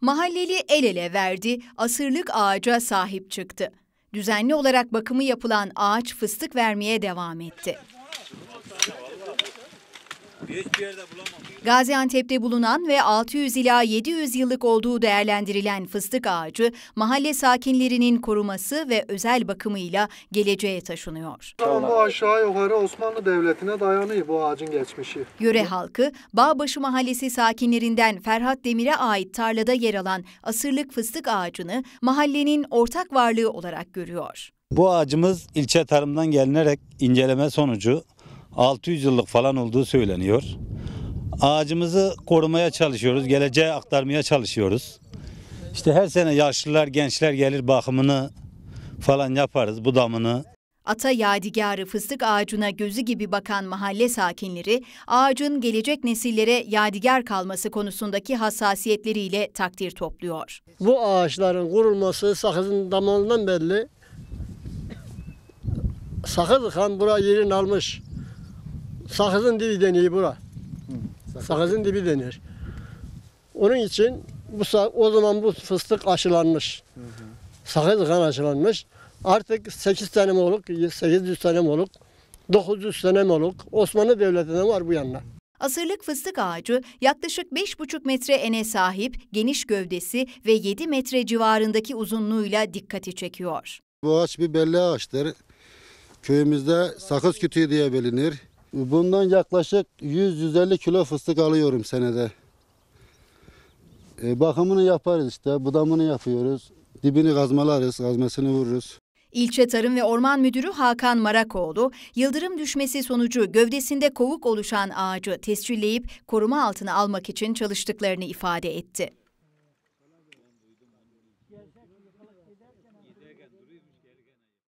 mahalleli el ele verdi, asırlık ağaca sahip çıktı. Düzenli olarak bakımı yapılan ağaç fıstık vermeye devam etti. Gaziantep'te bulunan ve 600 ila 700 yıllık olduğu değerlendirilen fıstık ağacı, mahalle sakinlerinin koruması ve özel bakımıyla geleceğe taşınıyor. Tamam, bu aşağı yukarı Osmanlı Devleti'ne dayanıyor bu ağacın geçmişi. Yöre halkı, Bağbaşı Mahallesi sakinlerinden Ferhat Demir'e ait tarlada yer alan asırlık fıstık ağacını mahallenin ortak varlığı olarak görüyor. Bu ağacımız ilçe tarımdan gelinerek inceleme sonucu 600 yıllık falan olduğu söyleniyor. Ağacımızı korumaya çalışıyoruz, geleceğe aktarmaya çalışıyoruz. İşte her sene yaşlılar, gençler gelir bakımını falan yaparız, budamını. Ata yadigarı fıstık ağacına gözü gibi bakan mahalle sakinleri, ağacın gelecek nesillere yadigar kalması konusundaki hassasiyetleriyle takdir topluyor. Bu ağaçların kurulması sakızın damarından belli. Sakız Han buraya yerini almış. Sakızın dibi deniyor bura. Sakız. Sakızın dibi denir. Onun için bu o zaman bu fıstık aşılanmış. Hı hı. Sakız kan aşılanmış. Artık 8 tane moluk, 800 tane moluk, 900 tane moluk Osmanlı Devleti'nden var bu yanına. Asırlık fıstık ağacı yaklaşık 5,5 metre ene sahip, geniş gövdesi ve 7 metre civarındaki uzunluğuyla dikkati çekiyor. Bu ağaç bir belli ağaçtır. Köyümüzde sakız kütüğü diye bilinir. Bundan yaklaşık 100-150 kilo fıstık alıyorum senede. E, bakımını yaparız işte, budamını yapıyoruz. Dibini kazmalarız, kazmasını vururuz. İlçe Tarım ve Orman Müdürü Hakan Marakoğlu, yıldırım düşmesi sonucu gövdesinde kovuk oluşan ağacı tescilleyip koruma altına almak için çalıştıklarını ifade etti.